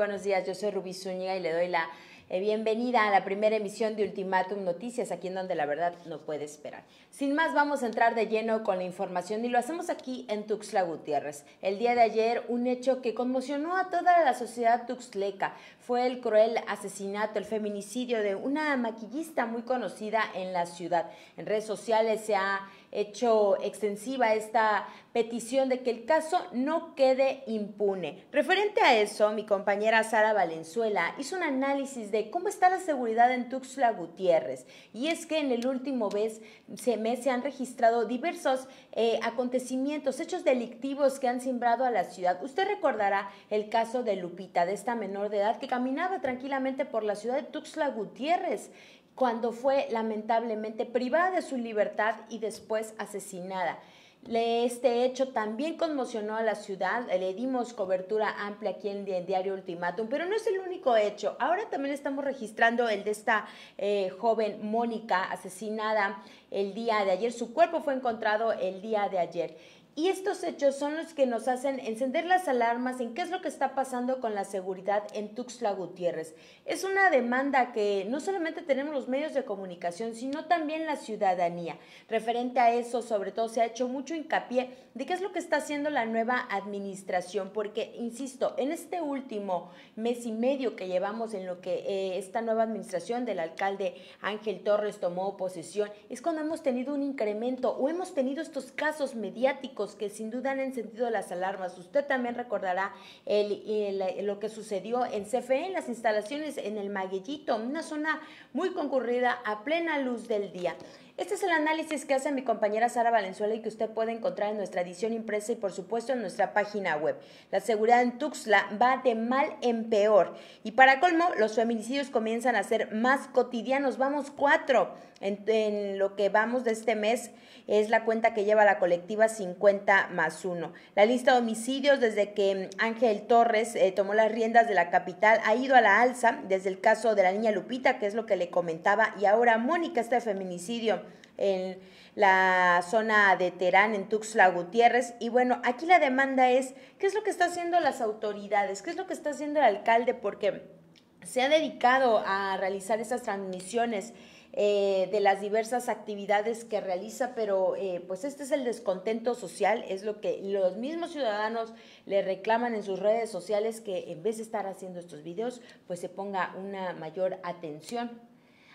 buenos días, yo soy Rubí Zúñiga y le doy la eh, bienvenida a la primera emisión de Ultimátum Noticias, aquí en donde la verdad no puede esperar. Sin más, vamos a entrar de lleno con la información y lo hacemos aquí en Tuxtla Gutiérrez. El día de ayer, un hecho que conmocionó a toda la sociedad Tuxleca fue el cruel asesinato, el feminicidio de una maquillista muy conocida en la ciudad. En redes sociales se ha hecho extensiva esta petición de que el caso no quede impune. Referente a eso, mi compañera Sara Valenzuela hizo un análisis de cómo está la seguridad en Tuxtla Gutiérrez. Y es que en el último mes se, han registrado diversos eh, acontecimientos, hechos delictivos que han simbrado a la ciudad. Usted recordará el caso de Lupita, de esta menor de edad que caminaba tranquilamente por la ciudad de Tuxtla Gutiérrez cuando fue lamentablemente privada de su libertad y después asesinada. Este hecho también conmocionó a la ciudad, le dimos cobertura amplia aquí en diario Ultimátum, pero no es el único hecho. Ahora también estamos registrando el de esta eh, joven Mónica asesinada el día de ayer. Su cuerpo fue encontrado el día de ayer. Y estos hechos son los que nos hacen encender las alarmas en qué es lo que está pasando con la seguridad en Tuxtla Gutiérrez. Es una demanda que no solamente tenemos los medios de comunicación, sino también la ciudadanía. Referente a eso, sobre todo, se ha hecho mucho hincapié de qué es lo que está haciendo la nueva administración, porque, insisto, en este último mes y medio que llevamos en lo que eh, esta nueva administración del alcalde Ángel Torres tomó posesión, es cuando hemos tenido un incremento o hemos tenido estos casos mediáticos que sin duda han encendido las alarmas. Usted también recordará el, lo que sucedió en CFE, en las instalaciones en el Maguellito, una zona muy concurrida a plena luz del día. Este es el análisis que hace mi compañera Sara Valenzuela y que usted puede encontrar en nuestra edición impresa y por supuesto en nuestra página web. La seguridad en Tuxtla va de mal en peor. Y para colmo, los feminicidios comienzan a ser más cotidianos. Vamos cuatro en, lo que vamos de este mes. Es la cuenta que lleva la colectiva 50 más uno. La lista de homicidios desde que Ángel Torres eh, tomó las riendas de la capital ha ido a la alza desde el caso de la niña Lupita, que es lo que le comentaba, y ahora Mónica, este feminicidio en la zona de Terán, en Tuxtla Gutiérrez. Y bueno, aquí la demanda es, ¿qué es lo que están haciendo las autoridades? ¿Qué es lo que está haciendo el alcalde? Porque se ha dedicado a realizar esas transmisiones. Eh, de las diversas actividades que realiza, pero eh, pues este es el descontento social, es lo que los mismos ciudadanos le reclaman en sus redes sociales que en vez de estar haciendo estos videos, pues se ponga una mayor atención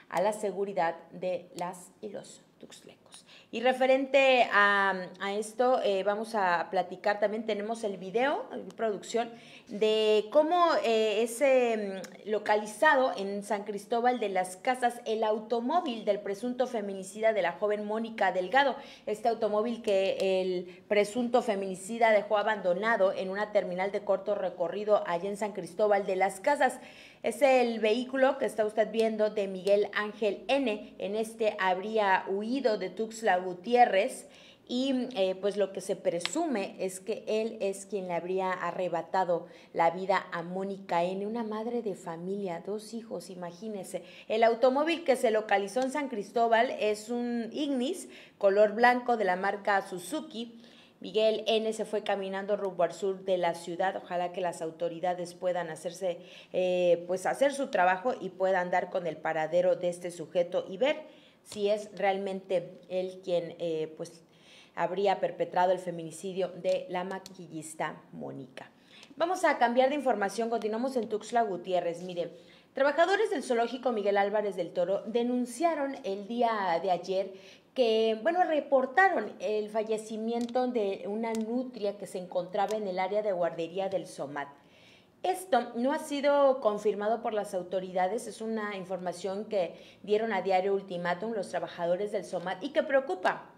a la seguridad de las y los tuxlecos. Y referente a, esto, eh, vamos a platicar, también tenemos el video, producción, de cómo eh, es em, localizado en San Cristóbal de las Casas el automóvil del presunto feminicida de la joven Mónica Delgado, este automóvil que el presunto feminicida dejó abandonado en una terminal de corto recorrido allá en San Cristóbal de las Casas. Es el vehículo que está usted viendo de Miguel Ángel N. En este habría huido de Tuxtla Gutiérrez y eh, pues lo que se presume es que él es quien le habría arrebatado la vida a Mónica N., una madre de familia, dos hijos, imagínese. El automóvil que se localizó en San Cristóbal es un Ignis color blanco de la marca Suzuki Miguel N. se fue caminando rumbo al sur de la ciudad. Ojalá que las autoridades puedan hacerse, eh, pues hacer su trabajo y puedan dar con el paradero de este sujeto y ver si es realmente él quien, eh, pues, habría perpetrado el feminicidio de la maquillista Mónica. Vamos a cambiar de información. Continuamos en Tuxtla Gutiérrez. Mire, Trabajadores del zoológico Miguel Álvarez del Toro denunciaron el día de ayer que, bueno, reportaron el fallecimiento de una nutria que se encontraba en el área de guardería del SOMAT. Esto no ha sido confirmado por las autoridades, es una información que dieron a diario ultimátum los trabajadores del SOMAT y que preocupa.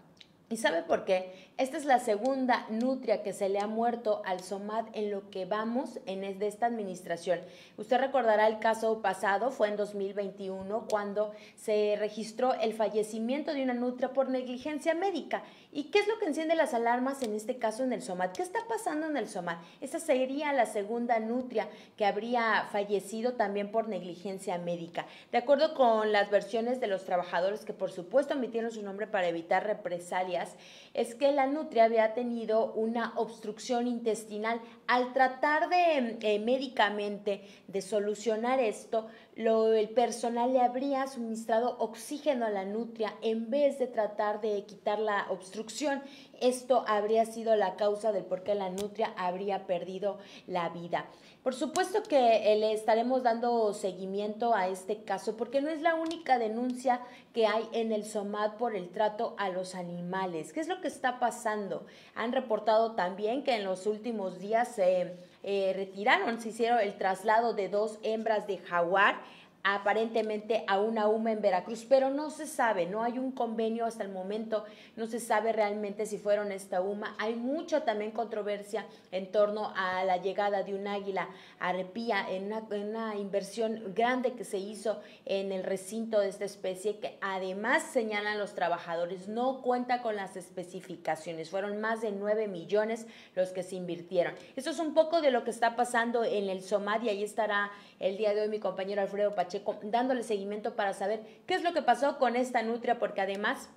¿Y sabe por qué? Esta es la segunda nutria que se le ha muerto al Somat en lo que vamos en esta administración. Usted recordará el caso pasado, fue en 2021, cuando se registró el fallecimiento de una nutria por negligencia médica. ¿Y qué es lo que enciende las alarmas en este caso en el Somat. ¿Qué está pasando en el Somat? Esa sería la segunda nutria que habría fallecido también por negligencia médica. De acuerdo con las versiones de los trabajadores que por supuesto omitieron su nombre para evitar represalias, es que la nutria había tenido una obstrucción intestinal. Al tratar de eh, médicamente de solucionar esto, lo, el personal le habría suministrado oxígeno a la nutria en vez de tratar de quitar la obstrucción. Esto habría sido la causa del por qué la nutria habría perdido la vida. Por supuesto que eh, le estaremos dando seguimiento a este caso porque no es la única denuncia que hay en el SOMAD por el trato a los animales. ¿Qué es lo que está pasando? Han reportado también que en los últimos días se... Eh, eh, retiraron, se hicieron el traslado de dos hembras de jaguar aparentemente a una UMA en Veracruz, pero no se sabe, no hay un convenio hasta el momento, no se sabe realmente si fueron esta UMA. Hay mucha también controversia en torno a la llegada de un águila a en una, inversión grande que se hizo en el recinto de esta especie, que además señalan los trabajadores, no cuenta con las especificaciones. Fueron más de 9 millones los que se invirtieron. Esto es un poco de lo que está pasando en el y ahí estará el día de hoy mi compañero Alfredo Pacheco dándole seguimiento para saber qué es lo que pasó con esta nutria, porque además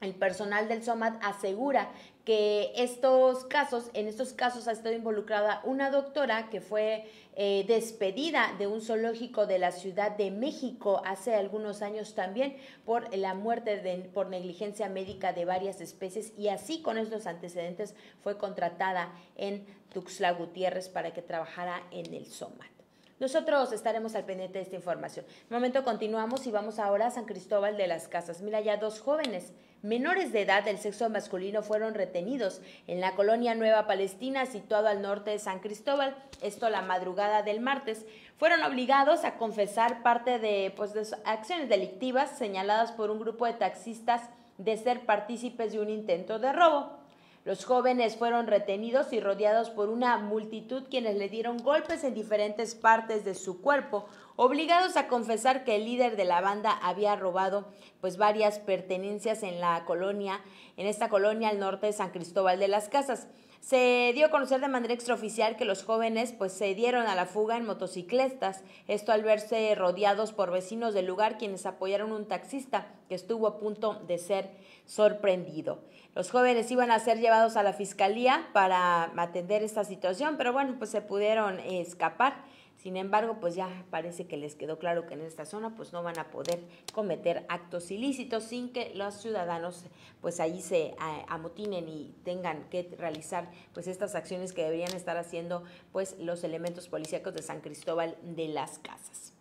el personal del SOMAT asegura que estos casos, en estos casos ha estado involucrada una doctora que fue eh, despedida de un zoológico de la Ciudad de México hace algunos años también por la muerte por negligencia médica de varias especies y así con estos antecedentes fue contratada en Tuxtla Gutiérrez para que trabajara en el SOMAT. Nosotros estaremos al pendiente de esta información. De momento continuamos y vamos ahora a San Cristóbal de las Casas. Mira, ya dos jóvenes menores de edad del sexo masculino fueron retenidos en la colonia Nueva Palestina, situado al norte de San Cristóbal, esto la madrugada del martes. Fueron obligados a confesar parte de, pues, de acciones delictivas señaladas por un grupo de taxistas de ser partícipes de un intento de robo. Los jóvenes fueron retenidos y rodeados por una multitud quienes le dieron golpes en diferentes partes de su cuerpo, obligados a confesar que el líder de la banda había robado pues varias pertenencias en la colonia, en esta colonia al norte de San Cristóbal de las Casas. Se dio a conocer de manera extraoficial que los jóvenes pues se dieron a la fuga en motocicletas, esto al verse rodeados por vecinos del lugar quienes apoyaron un taxista que estuvo a punto de ser sorprendido. Los jóvenes iban a ser llevados a la fiscalía para atender esta situación, pero bueno, pues se pudieron escapar. Sin embargo, pues ya parece que les quedó claro que en esta zona pues no van a poder cometer actos ilícitos sin que los ciudadanos pues ahí se eh, amotinen y tengan que realizar pues estas acciones que deberían estar haciendo pues los elementos policíacos de San Cristóbal de las Casas.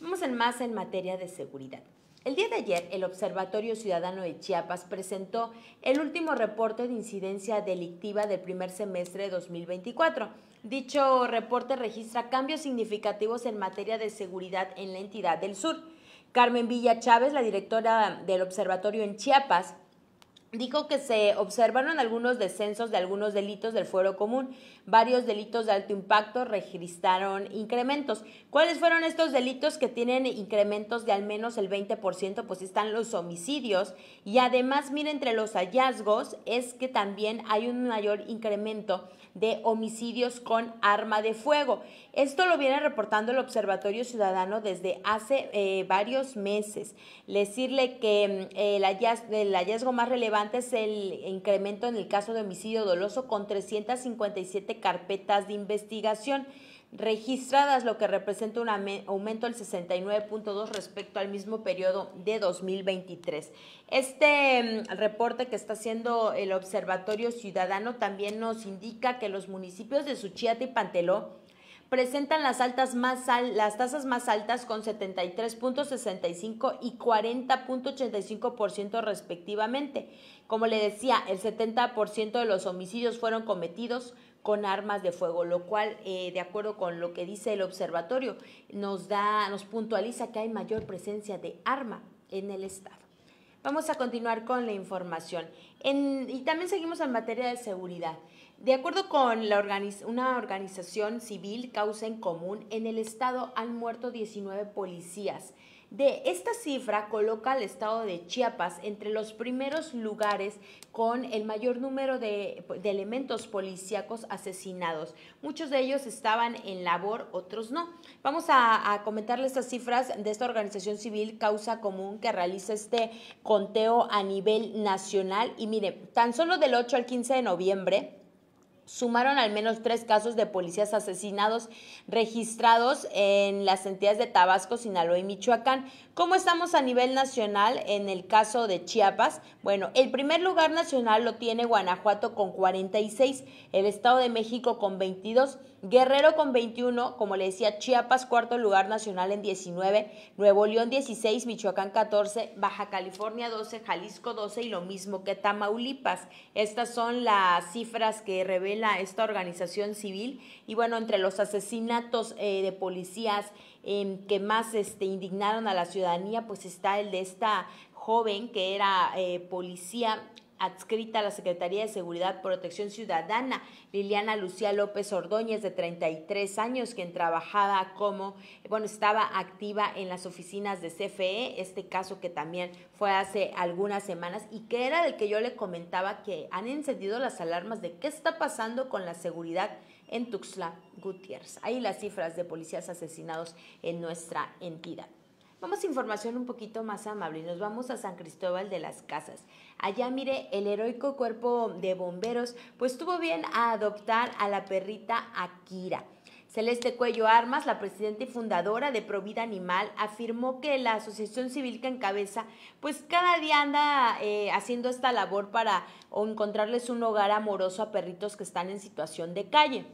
Vamos en más en materia de seguridad. El día de ayer, el Observatorio Ciudadano de Chiapas presentó el último reporte de incidencia delictiva del primer semestre de 2024 Dicho reporte registra cambios significativos en materia de seguridad en la entidad del sur. Carmen Villa Chávez, la directora del observatorio en Chiapas, Dijo que se observaron algunos descensos de algunos delitos del fuero común. Varios delitos de alto impacto registraron incrementos. ¿Cuáles fueron estos delitos que tienen incrementos de al menos el 20%? Pues están los homicidios. Y además, mire, entre los hallazgos es que también hay un mayor incremento de homicidios con arma de fuego. Esto lo viene reportando el Observatorio Ciudadano desde hace eh, varios meses. Decirle que mm, el hallazgo más relevante es el incremento en el caso de homicidio doloso con 357 carpetas de investigación registradas, lo que representa un aumento del 69.2 respecto al mismo periodo de 2023. Este mm, reporte que está haciendo el Observatorio Ciudadano también nos indica que los municipios de Suchiate y Panteló presentan las, altas más las tasas más altas con 73.65 y 40.85% respectivamente. Como le decía, el 70% de los homicidios fueron cometidos con armas de fuego, lo cual, eh, de acuerdo con lo que dice el observatorio, nos da, nos puntualiza que hay mayor presencia de arma en el estado. Vamos a continuar con la información. y también seguimos en materia de seguridad. De acuerdo con una organización civil, Causa en Común, en el estado han muerto 19 policías. De esta cifra coloca al estado de Chiapas entre los primeros lugares con el mayor número de, elementos policíacos asesinados. Muchos de ellos estaban en labor, otros no. Vamos a, a comentarles estas cifras de esta organización civil Causa Común que realiza este conteo a nivel nacional. Y mire, tan solo del 8 al 15 de noviembre, sumaron al menos tres casos de policías asesinados registrados en las entidades de Tabasco, Sinaloa y Michoacán. ¿Cómo estamos a nivel nacional en el caso de Chiapas? Bueno, el primer lugar nacional lo tiene Guanajuato con 46, el Estado de México con 22. Guerrero con 21, como le decía, Chiapas cuarto lugar nacional en 19, Nuevo León 16, Michoacán 14, Baja California 12, Jalisco 12 y lo mismo que Tamaulipas. Estas son las cifras que revela esta organización civil y bueno, entre los asesinatos eh, de policías em, que más este, indignaron a la ciudadanía, pues está el de esta joven que era eh, policía adscrita a la Secretaría de Seguridad Protección Ciudadana, Liliana Lucía López Ordóñez, de 33 años, quien trabajaba como, bueno, estaba activa en las oficinas de CFE, este caso que también fue hace algunas semanas y que era el que yo le comentaba que han encendido las alarmas de qué está pasando con la seguridad en Tuxtla Gutiérrez. Ahí las cifras de policías asesinados en nuestra entidad. Vamos a información un poquito más amable y nos vamos a San Cristóbal de las Casas. Allá mire, el heroico cuerpo de bomberos pues tuvo bien a adoptar a la perrita Akira. Celeste Cuello Armas, la presidenta y fundadora de Provida Animal, afirmó que la asociación civil que encabeza, pues cada día anda eh, haciendo esta labor para encontrarles un hogar amoroso a perritos que están en situación de calle.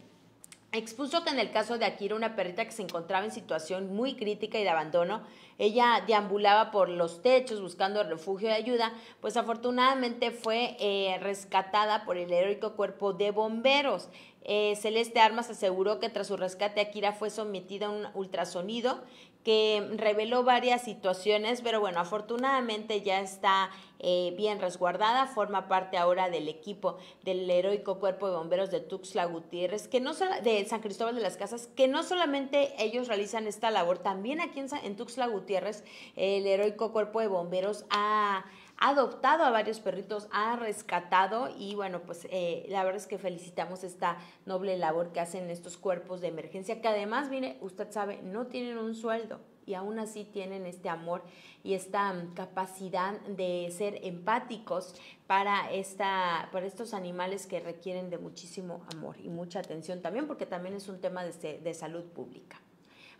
Expuso que en el caso de Akira, una perrita que se encontraba en situación muy crítica y de abandono, ella deambulaba por los techos buscando refugio y ayuda, pues afortunadamente fue eh, rescatada por el heroico cuerpo de bomberos. Eh, Celeste Armas aseguró que tras su rescate Akira fue sometida a un ultrasonido que reveló varias situaciones, pero bueno, afortunadamente ya está eh, bien resguardada, forma parte ahora del equipo del heroico cuerpo de bomberos de Tuxtla Gutiérrez, que no de San Cristóbal de las Casas, que no solamente ellos realizan esta labor, también aquí en, Tuxtla Gutiérrez, Gutiérrez, el heroico cuerpo de bomberos ha adoptado a varios perritos, ha rescatado y bueno, pues eh, la verdad es que felicitamos esta noble labor que hacen estos cuerpos de emergencia, que además, mire, usted sabe, no tienen un sueldo y aún así tienen este amor y esta capacidad de ser empáticos para, esta, para estos animales que requieren de muchísimo amor y mucha atención también, porque también es un tema de salud pública.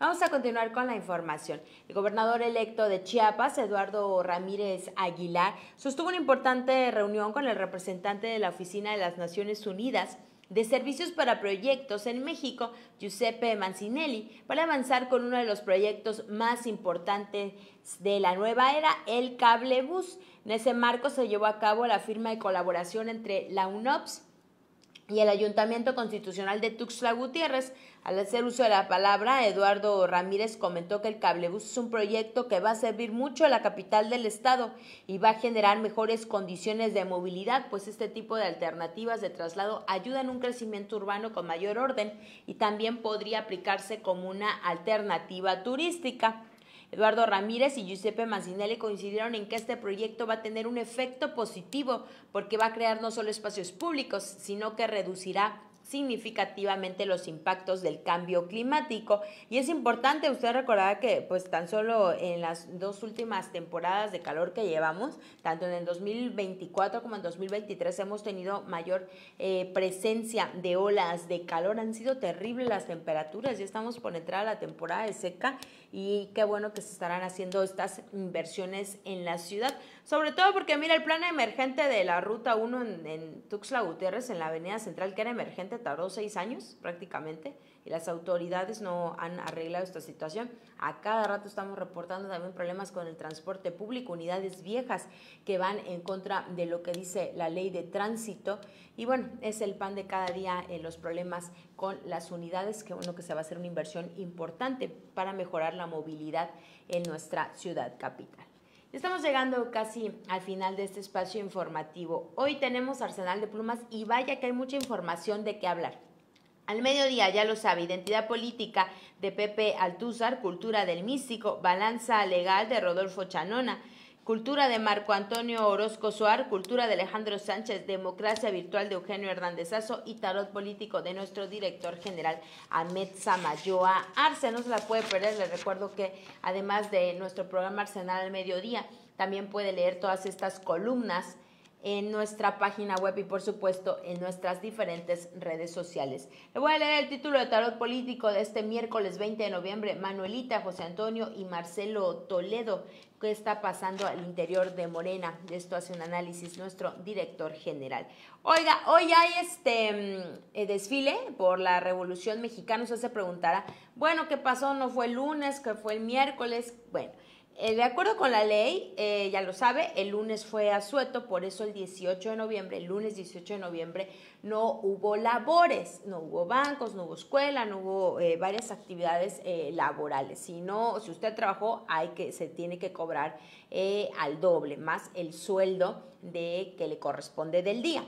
Vamos a continuar con la información. El gobernador electo de Chiapas, Eduardo Ramírez Aguilar, sostuvo una importante reunión con el representante de la Oficina de las Naciones Unidas de Servicios para Proyectos en México, Giuseppe Mancinelli, para avanzar con uno de los proyectos más importantes de la nueva era, el cablebus. En ese marco se llevó a cabo la firma de colaboración entre la UNOPS, y el Ayuntamiento Constitucional de Tuxtla Gutiérrez, al hacer uso de la palabra, Eduardo Ramírez comentó que el cablebus es un proyecto que va a servir mucho a la capital del estado y va a generar mejores condiciones de movilidad, pues este tipo de alternativas de traslado ayudan a un crecimiento urbano con mayor orden y también podría aplicarse como una alternativa turística. Eduardo Ramírez y Giuseppe Mancinelli coincidieron en que este proyecto va a tener un efecto positivo porque va a crear no solo espacios públicos, sino que reducirá significativamente los impactos del cambio climático. Y es importante, usted recordará que pues tan solo en las dos últimas temporadas de calor que llevamos, tanto en el 2024 como en 2023 hemos tenido mayor eh, presencia de olas de calor. Han sido terribles las temperaturas, ya estamos por entrar a la temporada de seca y qué bueno que se estarán haciendo estas inversiones en la ciudad, sobre todo porque mira el plan emergente de la Ruta 1 en, en Tuxtla Gutiérrez, en la Avenida Central, que era emergente, tardó seis años prácticamente y las autoridades no han arreglado esta situación. A cada rato estamos reportando también problemas con el transporte público, unidades viejas que van en contra de lo que dice la ley de tránsito. Y bueno, es el pan de cada día los problemas con las unidades, que uno que se va a hacer una inversión importante para mejorar la movilidad en nuestra ciudad capital. Estamos llegando casi al final de este espacio informativo. Hoy tenemos Arsenal de Plumas y vaya que hay mucha información de qué hablar. Al mediodía, ya lo sabe, identidad política de Pepe Altúzar, cultura del místico, balanza legal de Rodolfo Chanona, cultura de Marco Antonio Orozco Suar, cultura de Alejandro Sánchez, democracia virtual de Eugenio Hernández Azo y tarot político de nuestro director general Ahmed Samayoa Arce. No se la puede perder, Le recuerdo que además de nuestro programa Arsenal al mediodía, también puede leer todas estas columnas en nuestra página web y por supuesto en nuestras diferentes redes sociales. Le voy a leer el título de Tarot Político de este miércoles 20 de noviembre, Manuelita, José Antonio y Marcelo Toledo, ¿Qué está pasando al interior de Morena. De esto hace un análisis nuestro director general. Oiga, hoy hay este mm, eh, desfile por la Revolución Mexicana, usted se preguntará, bueno, ¿qué pasó? ¿No fue el lunes? ¿Qué fue el miércoles? Bueno. Eh, de acuerdo con la ley, eh, ya lo sabe, el lunes fue asueto, por eso el 18 de noviembre, el lunes 18 de noviembre, no hubo labores, no hubo bancos, no hubo escuela, no hubo eh, varias actividades laborales. Si no, si usted trabajó, hay que, se tiene que cobrar al doble, más el sueldo de, que le corresponde del día.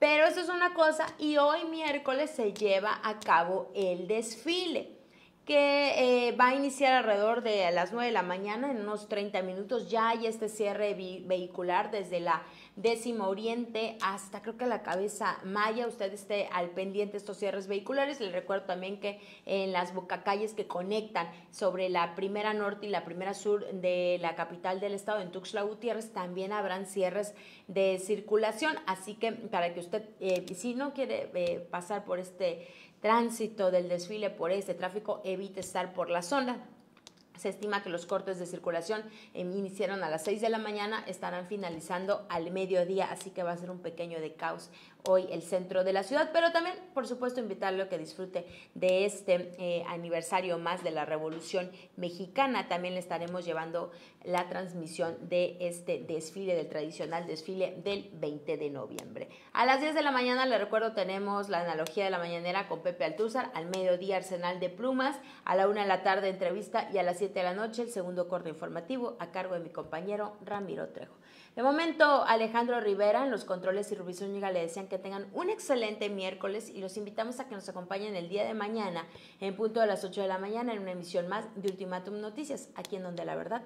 Pero eso es una cosa y hoy miércoles se lleva a cabo el desfile que eh, va a iniciar alrededor de las 9 de la mañana, en unos 30 minutos ya hay este cierre vehicular desde la décima oriente hasta creo que la cabeza maya, usted esté al pendiente de estos cierres vehiculares, Le recuerdo también que en las bocacalles que conectan sobre la primera norte y la primera sur de la capital del estado, en Tuxtla Gutiérrez, también habrán cierres de circulación, así que para que usted, eh, si no quiere eh, pasar por este tránsito del desfile por este tráfico evite estar por la zona. Se estima que los cortes de circulación em, iniciaron a las 6 de la mañana, estarán finalizando al mediodía, así que va a ser un pequeño de caos hoy el centro de la ciudad, pero también, por supuesto, invitarlo a que disfrute de este eh, aniversario más de la Revolución Mexicana. También le estaremos llevando la transmisión de este desfile, del tradicional desfile del 20 de noviembre. A las 10 de la mañana, le recuerdo, tenemos la analogía de la mañanera con Pepe Altúzar, al mediodía Arsenal de Plumas, a la 1 de la tarde entrevista y a las 7 de la noche el segundo corte informativo a cargo de mi compañero Ramiro Trejo. De momento, Alejandro Rivera en los controles y Rubí Zúñiga le decían que tengan un excelente miércoles y los invitamos a que nos acompañen el día de mañana en punto de las 8 de la mañana en una emisión más de Ultimátum Noticias, aquí en donde la verdad.